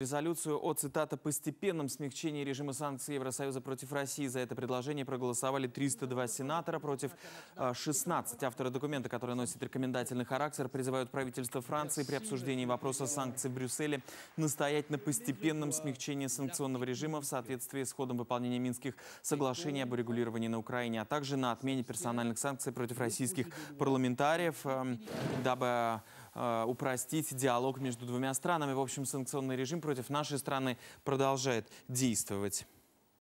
Резолюцию о, цитата, «постепенном смягчении режима санкций Евросоюза против России» за это предложение проголосовали 302 сенатора против 16. А, Авторы документа, который носит рекомендательный характер, призывают правительство Франции при обсуждении вопроса санкций в Брюсселе настоять на постепенном смягчении санкционного режима в соответствии с ходом выполнения Минских соглашений об урегулировании на Украине, а также на отмене персональных санкций против российских парламентариев, эм, дабы а, упростить диалог между двумя странами. В общем, санкционный режим против нашей страны продолжает действовать.